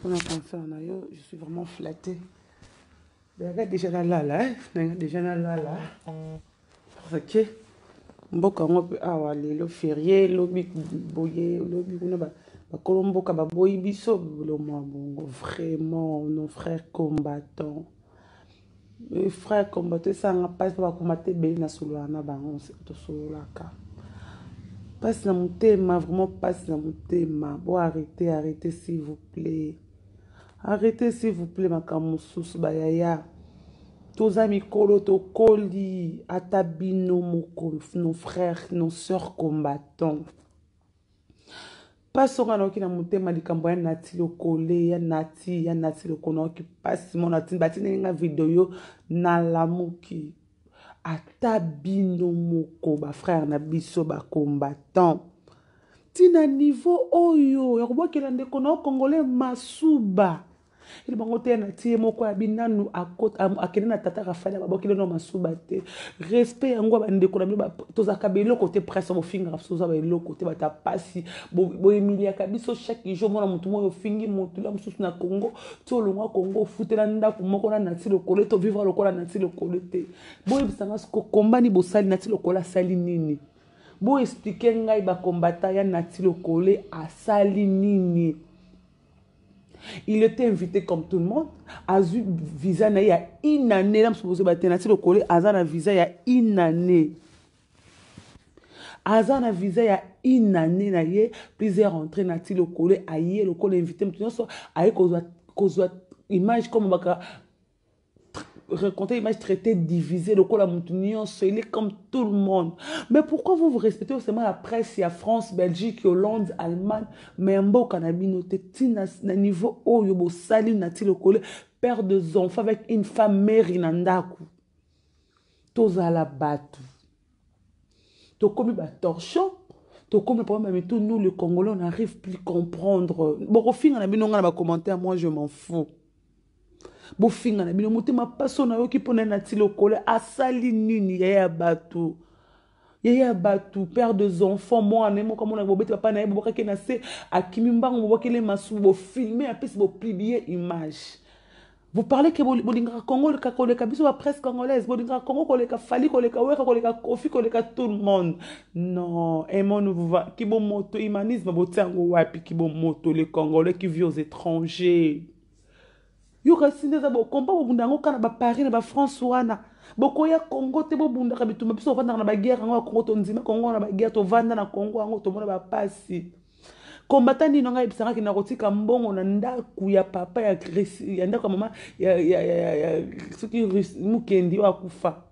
mpona concert en yo je suis vraiment flatté regarde ben, déjà là regarde hein. déjà nalala parce que mboka yango mpe bouillé, le ferie lobi boye lobi kuna bakolo mboka baboyi biso bilomo ya bongo vraiment frères combattants combattant frère combattant esanga mpasi mpo bakombata on ben, na solola na bango passe mpasi na motema vraiment mpasi na motema bon arrêtez arrêtez s'il vous plaît arrete s'il vous plaît makambo mosusu bayaya toza mikolo tokoli ata bino moko nos frères nos sœurs combattant mpasi ongo nayoki na motema likambo ya nati lokole ya nati ya nati loko nayoki mpasi mo nati batindelinga video nalamuki ata bino moko bafrère na biso bacombattant ntina niveau oyo ya kobwakela ndeko na okongole masuba ele bango te na tie moko ya binanu akende na tata rafali ya babokeli na masuba te respect yango ya bandeko na bino tozalaka beloko te presse bofingaka biso oza beloko te bato ya mpasi boemiliaka biso chaque jour mwana motu moyo ofingi motula mosusu na congo ti olongwa congo ofutela ndako moko na nati lokolo to vivre lokola nati lokolo te boyebisanga kombani bosali nati lokolo asali nini boexplike ngai bakombata ya nati lokole asali nini il était invité comme tout le monde azwi visa na ye ya une année na mosusu bazoba te na ti lokole aza na visa ya une année aza na visa ya une année na ye plusieurs entrée na ti lokole aye lokola invité moto nyonso aye kozwa image komobaka Réconter une image traitée, divisée, le col à Montignon, il est comme tout le monde. Mais pourquoi vous vous respectez seulement la presse, il y a France, Belgique, Hollande, Allemagne, mais un beau cannabis, un niveau haut, beau salut, nati le collé, père de enfants avec une femme mère inandaku. à la batu. Tokomi ba torchon. Tokomi le problème, mais tout nous, les Congolais, on n'arrive plus à comprendre. Bon, au final, on a mis dans commentaires. moi je m'en fous bofinga na bino motema mpaso nayoki mpona na ti asali nini yaya ya batu ya père de enfants mwana moko bobeti papa na image vous parlez que bolingaka congo congolais presque biso presque congolaise vous congo fali koleka weka vous kofi tout le monde non kibomoto humanisme botia qui bon moto le congolais qui vit aux étrangers yo racine eza bokomba bobunda yango kaka na baparis na bafrance wana bokoya congo te bobundaka bitumba biso ovandaka na bagere yango ya congo tondima congo na bagere tovanda na congo yango tomona bapasi kombata nini anga ebisangaki na kotika mbongo na ndako ya papa ya, ya ndako ya mama soki mokendi oyo akufa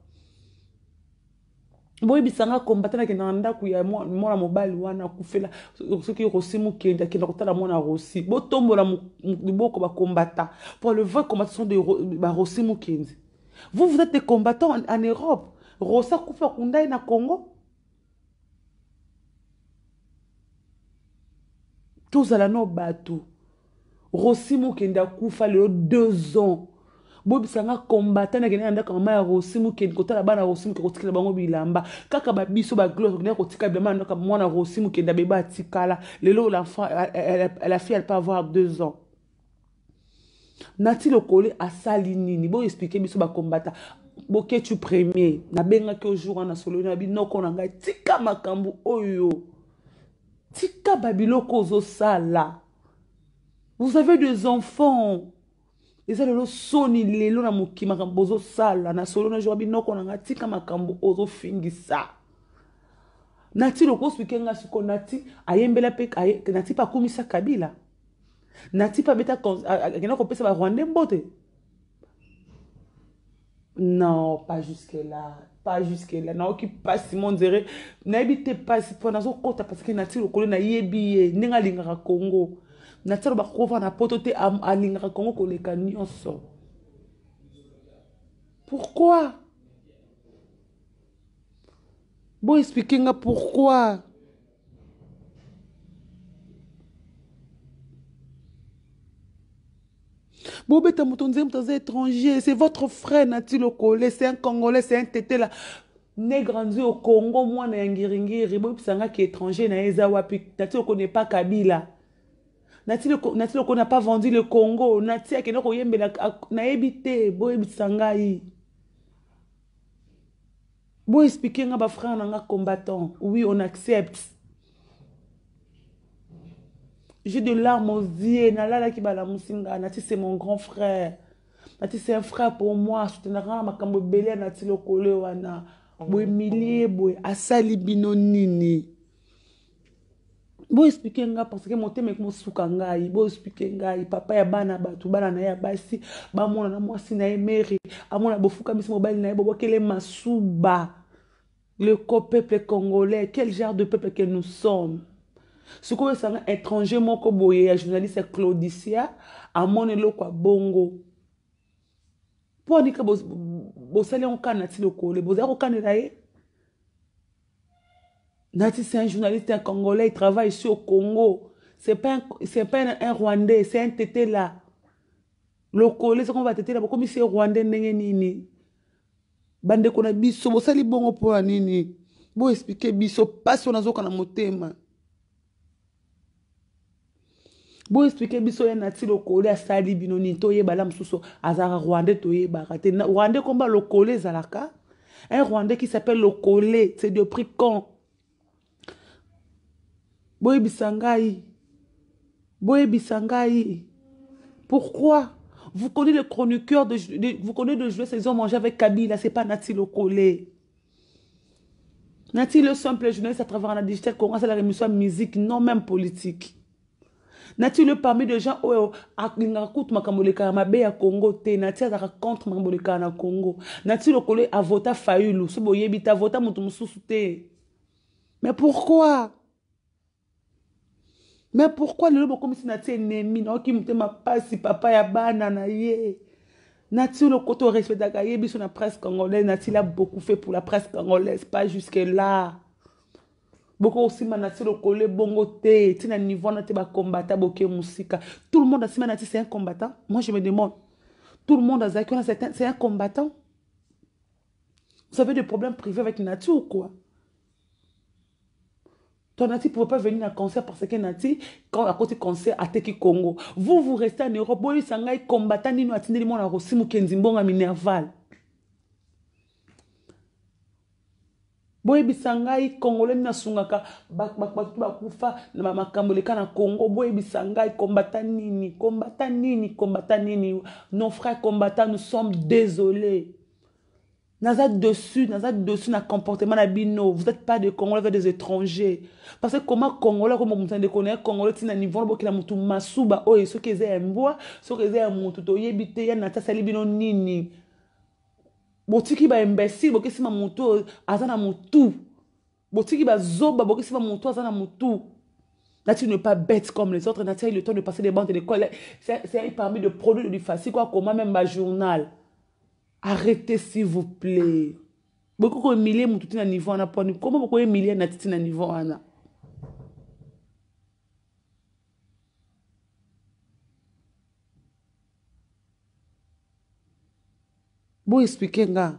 boyebisanga kombatana kenda na ndako ya mwana mobali wana kufela soki rosi mokenda kotala mwana rosi botombola liboko bakombata pour le vrai de barosi vous vous êtes des en, en europe rosi akufi Kundai na congo tozala no bato rosi mokende akufa le deux ans bobisanga kombata nakende na ndako mama ya rosi mokende kotala bana rosi moke kotikela bango bilamba kaka babiso baglose okendaka kotika bilamba ndako mwana rosi mokende abeba atikala lelo la fille elle pas avoir deux ans nati lokole asali nini boexplike biso bakombata tu premier nabengaki ojour wana hein, soloni no na ngai tika makambo oyo tika babiloko sala. vous avez des enfants eza lelo soni lelo na mokili makambo ozosala na solo na joa binoko na nga tika makambo ozofingisa nati lokospike nga siko nati ayembela mpe nati mpe akumisa kabila nati mpe abeta akenda kopesa barwandais mbote non pas jusque là pas jusque là naoki mpasi mo ndere nayebi te mpasi mpo nazokɔta parce ke nati lokolo nayebi ye ndenge alingaka congo nature bakofana po à te alingaka kongo koleka nyonso pourquoi Bon expliquez nga pourquoi bobeta moto nzembo toza étranger c'est votre frère nati lokole c'est un congolais c'est un Tété là, né au tetela negre nzwi okongo mwana ya ngiringiri boyebisangaki étranger na ye eza wapi nati okone pas kabila natili kona pas vendi le congo nati akende koyembela nayebi te boyebisa ngai boexplike nga bafrere na nga combattant oui on accepte j'ai de larme aux yeux nalalaki balamusi nga nati c'est mon grand frère nati c'est un frère pour moi soutenaka na makambo ebele ya nati lokolo wana boye milie boye asali bino nini expliquer nga parce que motema ekomosuka ngai boexplike ngai papa ya bana bato bana na ya basi bamona na mwasi na ye mari amona misi mobali na ye kele masuba le peuple congolais quel genre de peuple que nous sommes sikoyo esanga étranger moko boye ya journaliste claudicia amone lo kwa bongo mpo anika bosali yango ko le bo za kokanela ye nati c'est un journaliste un congolais il travaille ici au congo c'est pas un, c'est pas un, un rwandais c'est un tété là lokolo ezaka batetela bokomisi rwandais ndenge nini bandeko na biso bosali bongo mpona nini boexplike biso mpasi oyo nazoka na motema boexplike biso ye nati lokolo asali bino nini toyebala mosusu azalaka rwandais toyebaka te rwandais komba lokolo ezalaka un rwandais qui s'appelle lokole c'est de prix con Boye bisangai. Boye bisangai. pourquoi vous connaissez le chroniqueur de, de vous connaissez de jouer ces hommes mangés avec Kabila c'est pas Nati le collé Nati le simple journaliste à travers la digital courant c'est la rémission musique non même politique Nati le parmi de gens oyo oh, oh, alinga ah, kutu makambo lekala mabe ya Congo te Nati azaka contre makambo lekala na Congo Nati le collé a voté Fayulu so boyebi Bita vota mutu mususu te mais pourquoi mais me pourkui lelo bokomisi na qui enemi ma motema si papa ya bana na ye nati lokota respect ye biso na presse congolaise nati la beaucoup fait pour la presse congolaise pas jusque là boko ma na le lokolo bongo te ti na niveau wana pas combattant, boke musique tout le monde a na ti c'est un combattant moi je me demande tout le monde azalaki certain c'est un combattant vous avez des problèmes privés avec nature ou quoi Tonati ne pouvait pas venir à concert parce que Nati, quand à côté concert à Teki Congo, vous, vous restez en Europe, vous sangai combattant, nous attendez mon arrosi, moukenzimbonga minerval. boyebisa ngai congolais nini asungaka bato bakufa na makambo eleka na congo boyebisa ngai kombata nini kombata nini kombata nini non frère kombata nous sommes désolés naza dessus naza dessus na comportement na bino vous n'êtes pas des congolais vous êtes des étrangers parce que comment congolais comme on ndeko na Congolais, congolais un niveau nabokela motu masuba oyo soki se soki ya nata botiki un aza na botiki qui aza na n'est pas bête comme les autres. na a le temps de passer des bandes de l'école. C'est un parmi de produits du facile, quoi, comment même ma journal. arrêtez s'il vous plaît bokoki koemilie motu ti na niveau wana mponi koma bokoemilie na titi na niveau wana boexplike nga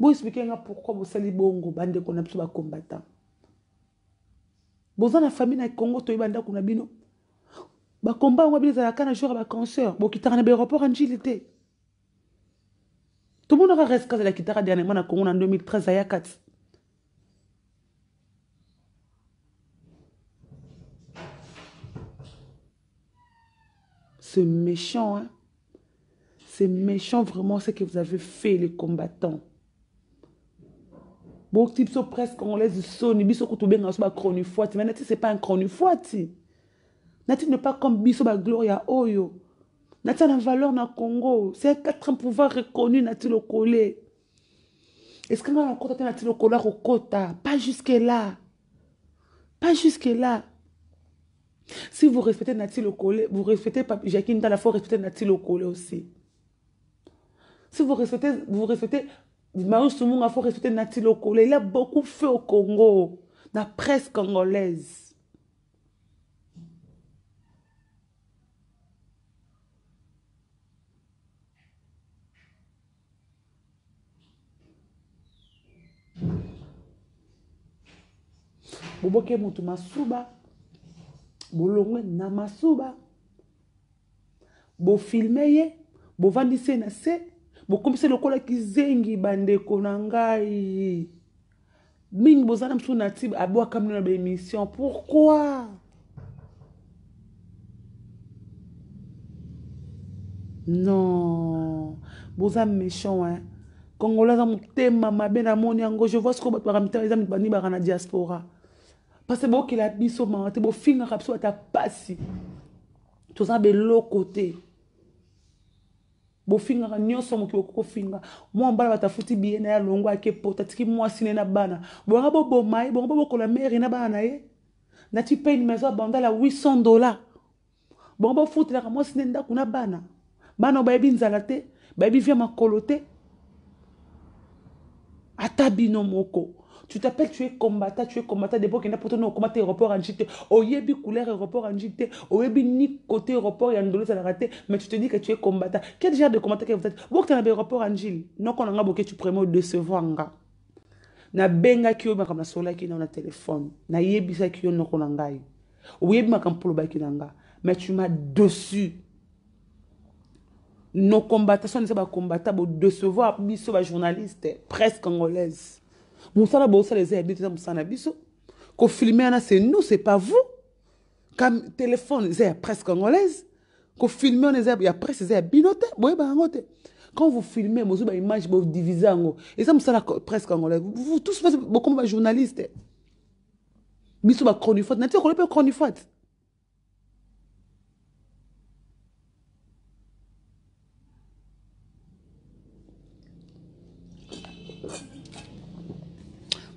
boexplike nga pourkui bosali bongo bandeko na biso bakombatan boza na famille na congo toyeba ndako na bino bakomba combat qui na jour ya bacancer bokitaka na baéroport Tout le monde tomonaka rescase alakitaka dernièrement na dernièrement en 2013 à Yakat. c'est méchant hein? c'est méchant vraiment ce que vous avez fait les combattants presque, on laisse congolaise soni biso kutubenga biso bacronifoati Mais Ce c'est pas un chronifoati n'est pas comme Bissoba Gloria oyo a une valeur dans le congo c'est un quatre pouvoir reconnu est-ce nati lokole eske nga nakota te nati au quota pas jusque là pas jusque là si vous respectez nati lokole vous respectez Dala, il faut respecter nati lokole aussi si vous respectez vous respectez marius lokole il a beaucoup fait au congo Dans la presse congolaise boboke motu masuba bolongwe na masuba bofilme ye bovandisi ye na se bokomisi lokolaki zengi bandeko na ngai mingi boza na mosuku na ti abwaka mino na baémission pourkui non boza méchant hein? congolais aza motema mabe namoni yango je vois sikoyo bato bakamita eza bandibaka na diaspora parce bookela biso mama te bofingaka biso ata pasi toza beloko te bofingaka nyonso moki bokofinga mwa mbala bato afuti biye na ye alongo ake pota atiki mwasi ne na bana bonga boboma ye bonga bobokola mare na bana na ye na ti pei ni maison abandala 800 dola bonga bofutelaka mwasi ne ndako na bana bana oyo bayebi nzala te bayebi via makolo te ata bino moko Tu t'appelles, tu es combattant, tu es combattant. Des fois, il y a pour toi, combattre aéroport en JT. Oyebi couleur aéroport en JT. Oyebi ni côté aéroport et Andolé, ça raté. Mais tu te dis que tu es combattant. Quel genre de combattant que vous êtes Bon, tu as un aéroport en JT. Non, quand on a boké, tu prémaux hein. soleil qui est dans le téléphone na telefone nayebisaki yo noko na ngai oyebi makambo mpo olobaki na nga mais tu m'as dessus nos combattants sont des combattants pour décevoir les journalistes, presse congolaise mosala bosala les ya biso eza mosala na biso kofilme wana c'est nous c'est pas vous téléphone presque angolaise. eza ya presse congolaise kofilme wana eza ya presse eza Quand vous filmez, boyeba yango te quand vous filmez en baimage et ça eza mosala presque angolaise vous tous bokoma bajournaliste biso bacronifate na ti okolo pas cronifate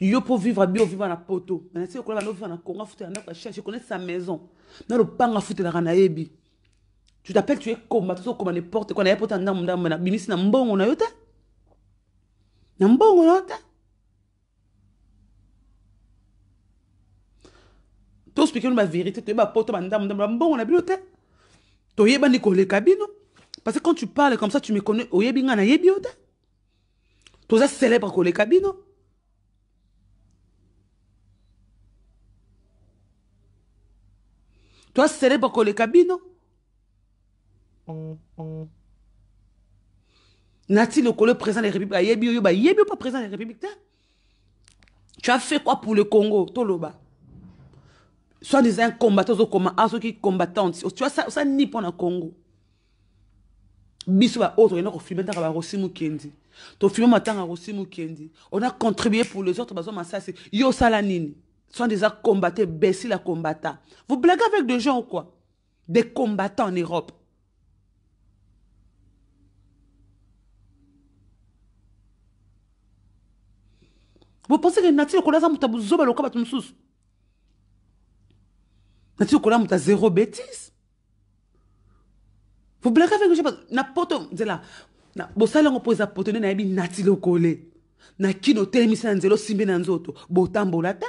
yo pour vivre bio vivre na poto na tu la Je connais sa maison na la tu t'appelles tu es comme tu neporte comme naye pota ndambo ndambo nabimisi na mbongo na yo vérité. na mbongo na yo mon mon comme na mbongo na pas quoi comme parce que quand tu parles comme ça tu me connais oyebi ngai nayebi yo tu es célèbre koleka twasereba koleka bino na le lokolo président de la république ayebi bah, oyo bayebi pas président de la république hein? tu as fait quoi pour le congo toloba soit disant combattant ozokoma a Tu as ça ni mpo le congo biso film tokenda kofilme ntaka barosi mokendi tofilme matanga rosi Kendi. on a contribué pour les autres bazwa c'est yo salanini. nini sont déjà combattés, Bessil la combattant. Vous blaguez avec des gens ou quoi Des combattants en Europe. Vous pensez que Nati Okola ça mutabu zoba lokaba sous Nati Okola muta zéro bêtise. Vous blaguez avec je pas na poto là, na bosala ngo poza poto na yebi Nati Lokole. Na kino telemisa nzelo simbe na nzoto botambola ta.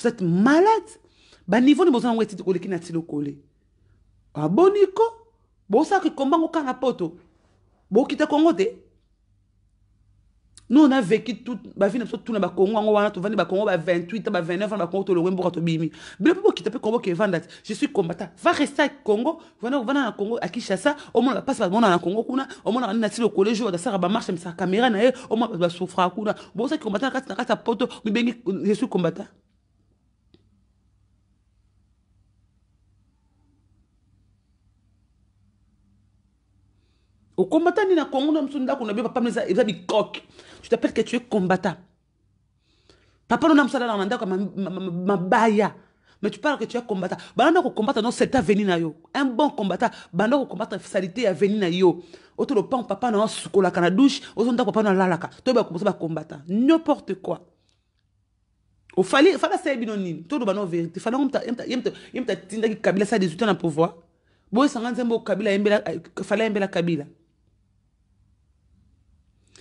Vous êtes malade. bah niveau besoin ni bozana weti koleki na tilo kole. Aboniko. Bosa ki kombango kanga poto. Bo kita Congo te. Nous on a vécu toute ba vie na tout na ba Congo ngo wana to vandi ba Congo ba 28 ba 29 ba Congo tout le wembo ka to bimi. Bila qui kita pe Congo ke vanda. Je suis combattant. Va rester au Congo. va va vana na Congo à qui Kinshasa. Au moins la passe ba mona na Congo kuna. Au moins na tilo kole jo da sara ba marche sa caméra na ye. Au moins ba souffra kuna. bon ça combattant na quand ça kata poto. Mi bengi je suis combattant. combattant nini na kongo na biso ndako na bie papa mino eza tu tappelle que tu es combattant papa nous na mosala nanga na ndako mabaya mais tu parles que tu es combattant balanda kokombata no cet aveni na yo un bon combattant au combattant salité à veni na yo le pan papa na yo la na douche ozo ndako papa Toi alalaka toyeba komosa bacombattant n'importe quoi Au ofali fala asala bino nini toloba no vérité fala ye tinda tindaki kabila des 18 ans na pouvoir boyesanga nzembo kabila fallait ayembela kabila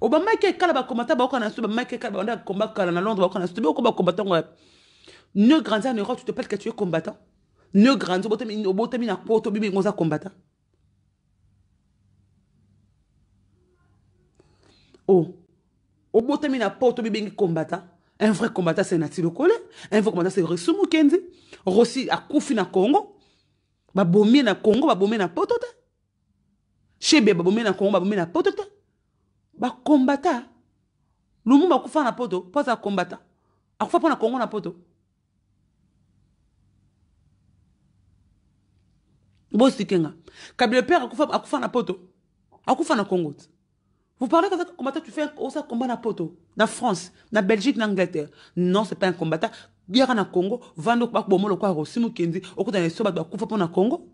o bamaki ekala bakombata baoka na so bamaki ekala baanda komba kala na londres baoka na so tobi okoba kombatant ngo ne grandir en europe tu te pelles que tu es combattant ne grandir obotami na porto, tobi bingo oza combattant o oh. obotami na po tobi bengi combattant un vrai combattant c'est nati lokole un vrai combattant c'est resumu Rossi rosi akufi na congo babomie na congo babomie na poto te shebe babomie na congo babomie na poto combattant lumumba kufa na poto pas aza combattant. akufa pona na kongo na poto Quand le père akufa, akufa na poto akufa na congo vous parlez comme ça combattant tu fais ça combat na poto na france na belgique na angleterre non c'est pas un combattant Bien na congo vanda bakoboma lokwa rosi au okutana eso Soba, bakufa kufa pona congo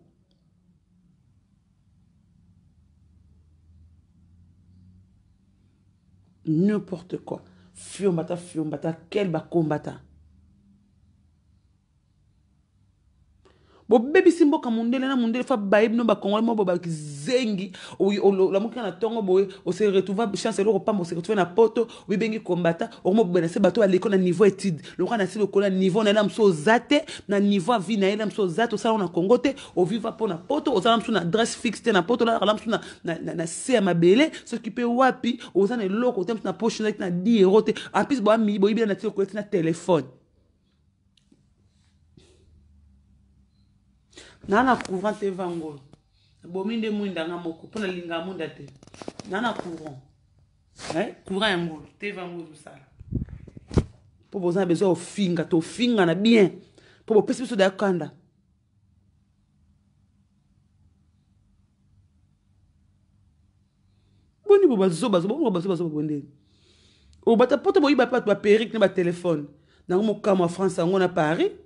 n'importe quoi. Fiombata, bata, quel combattant. bobebisi Simbo mondele na mondele fa baibno no bakongole mo bobaki zengi olamoki na tongo boye se retrouva chance se mo se retrouve na poto bengi kombata mo bena se bato baleki na niveau étude lokola na si niveau na ye na na niveau na zate oza na na poto na dress fixe na poto na se ya mabele soki kipe wapi oza na eloko na poche na na ti na naa na courant te vangolo nabomi nde mwindanga moko mpo nalingaka mwinda te naa na courant eh, courant ya ngolo te vangolo osala mpo boza na bezwa ofinga tofingana bien mpo bopesi biso daya kanda boni bo bazobazobazobazoba bondeni obata mpo te boyiba mpe bato baperike na batelefone nango mokamo ya france yango na paris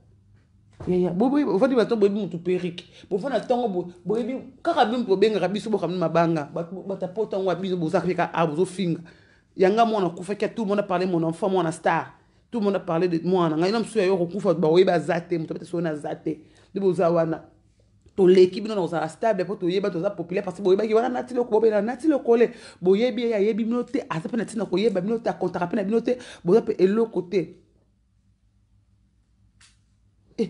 yaya ofandi bato boyebi motu perike bofanda ntongo boyebi kaka bino bobengaka biso bokambi mabanga bato po banga ya biso bozaka mpe ka a bozofinga yanga mona mwana akufaki tout le monde a parlé mon enfant mwana star tout le monde a parlé de mwana ngai na mosusu yayo kokufa baoyebi aza te moto abeta soyo naza te nde boza wana toleki bino na star kozala stable mpo toyeba toza populaire parce que boyebaki wana nati loko bobela nati lokole boyebi ye ayebi bino te aza mpe na ntina koyeba bino te akontaka mpe na bino te boza mpe eloko te eh,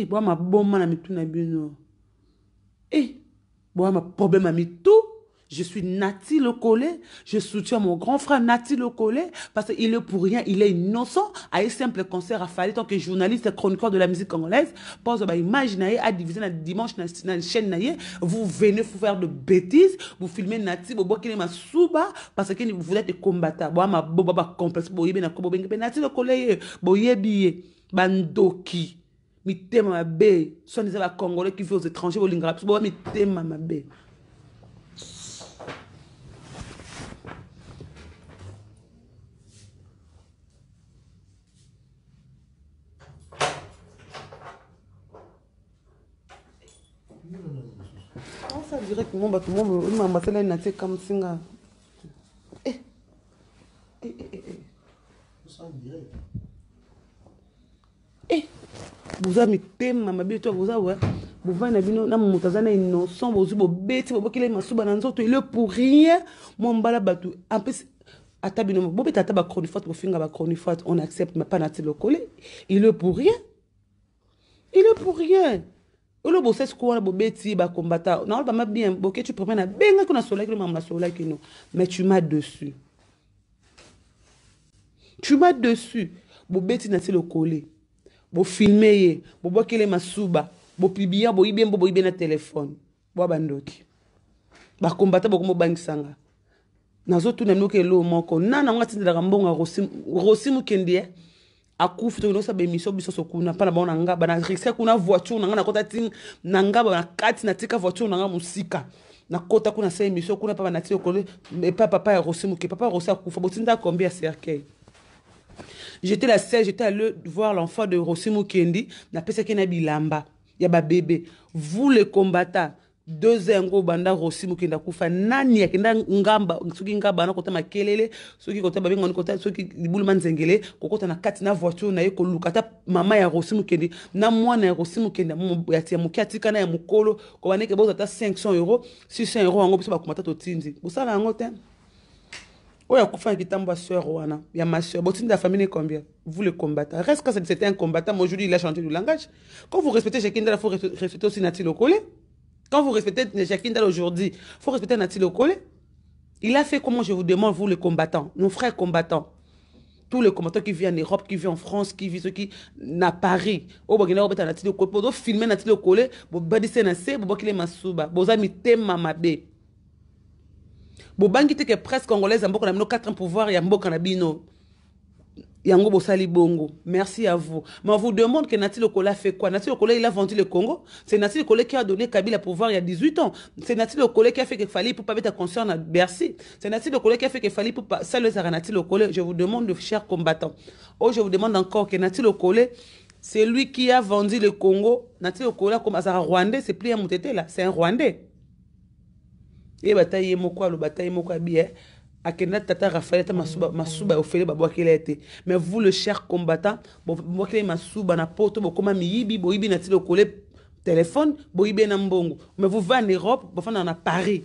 e eh, bwa maboma na mitu na bino e eh, bwa maproblème ya mitu Je suis Nati Le Collet. Je soutiens mon grand frère Nati Le Collet parce qu'il est pour rien, il est innocent. À un simple concert à Fallait, tant que journaliste et chroniqueur de la musique congolaise, pense bah, image à diviser le dimanche dans la chaîne Vous venez vous faire de bêtises, vous filmez Nati, vous boquez ma souba parce que vous êtes combattant. Bon, ma boba complexe, bon, Nati Le Collet, bon, yé billet, bandoki. mitema mabe soki eza bacongolais qui vi aux étrangers bolingaka biso boba mitema mabe direct mo bato momamasela na tie kamsinga Eh. eh, eh, eh Vous avez boza mitema mabe to boza wa bovandi na bino na moto aza na innocent bozwi bobeti bobokela masuba na nzoto le pour rien mon à mwa mbala bato emplis ata bino bobeta ata bacronifate bofinga bacronifate on accepte mais pas ma pana ti lokole le pour rien le pour rien olo bosesi ku wana bobeti bakombata naoloba ma bien boke tu premier nabengaki na sololaki no makambo na soleil que nous mais tu m'as dessus tu m'as dessus bobeti na ti lokole bofilme ye bobwakele masuba bopibia boyibi mbo boyibi na telefone bwa bandoki bakombata bokomobangisanga nazotuna minoki elo moko eh? na nango atindelaka mbongo rosi mokendi ye akufi tokoki nosa bemission biso so kuna mpana bango na ngaba na rixe kuna voiture nanga nakota ti na ngaba na kati natika voiture nanga mosika nakota kuna se émission kuna papa nati okolo epa papa ya rosi moke papa ya rosi akufa botinda kombi ya cercueil j'étais la seule j'étais allé voir l'enfant de Rossi Mukendi il y bilamba ya bébé. vous le combattants, deux yango banda le mokende akufa nani ngamba soki ngamba wana kota makelele soki le babengani soki vous le na kati na voiture na le koluka mama ya rosimukendi kendi na mwana ya rosimukendi mukati ya moke kana ya mokolo kobandeke bozwa 500 euro 600 euro yango il y a ma Il y a ma soeur. botindi la famille est combien vous le combattant reste quand c'était un combattant aujourd'hui il a changé du langage quand vous respectez il faut respecter aussi nati lokole quand vous respectez chakindala aujourd'hui il faut respecter nati lokole il a fait comment je vous demande vous les combattants, nos frères combattants tous les combattants qui vivent en Europe, qui vivent en France, qui vivent ceux qui na Paris, au Burkina Faso, na pour filmer na tilo kolé, pour badiser na se, pour bokile masuba, bozami tema mabé bobangi te presque congolais congolaise ya mboka na bino 4 pouvoir ya mboka na bino yango bosali bongo merci à vous mais on vous demande que Nati Lokola fait quoi Nati Lokola il a vendu le Congo c'est Nati Lokola qui a donné Kabila pouvoir il y a 18 ans c'est Nati Lokola qui a fait que Fali pour pas mettre conscient à Bercy c'est Nati Lokola qui a fait que Fali pour pas saluer Zara Nati Lokola je vous demande de chers combattants oh je vous demande encore que Nati Lokola c'est lui qui a vendu le Congo Nati Lokola comme un Rwandais c'est plus un là c'est un Rwandais et bataille, moko aloba bataille moko moko abie eh. akenda tata rafael ata masuba ofele babwakela a été. mais vous le cher combattant bobwakela ye masuba na po to bokóma miyibi boyibi na ti lokole téléphone boyibi ye na mbongo mais vous va en europe bofandaka na paris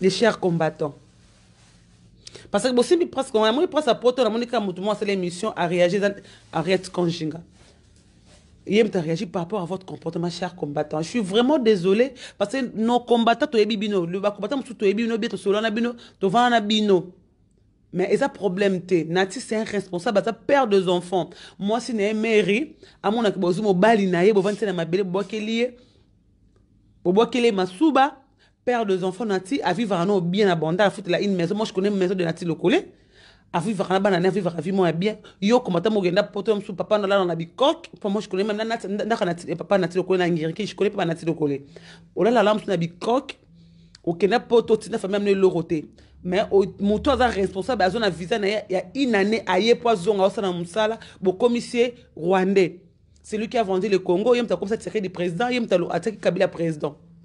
les chers combattants parce que bosimbi presque namoni presque apoto namoni kaka motu moko asala à réagir aréate Jinga. Yem t'a réagi par rapport à votre comportement, cher combattant. Je suis vraiment désolé parce que nos combattants, toi es bino. Le combattant, tu es bino, tu es bino, tu es bino. Mais ça problème t'es. Nati c'est un responsable, ça père deux enfants. Moi si n'est mairie, à mon akibozu mo bali na ye, bovanti na mabele bokelié. Bobokele masuba, père deux enfants Nati à vivre à nos bien abondant à foutre la une maison. Moi je connais une maison de Nati Lokolé avivaka na bana ne avivaka vi moko ya bien yoko matamo okenda poto mosusu papa nalala na bikoke pour moi je connais sikole la ndaka papa nati lokole na ngiriki sikole mpe banati lokole olala la mosusu na bikoke okenda poto otinda fami amino eloko te mais moto aza responsable à zone na visa na y a une année aye mpo azonga osala mosala bokomisi commissaire rwandais celui qui a vendu le congo comme ça akomisa du président ye moto atiaki kabila président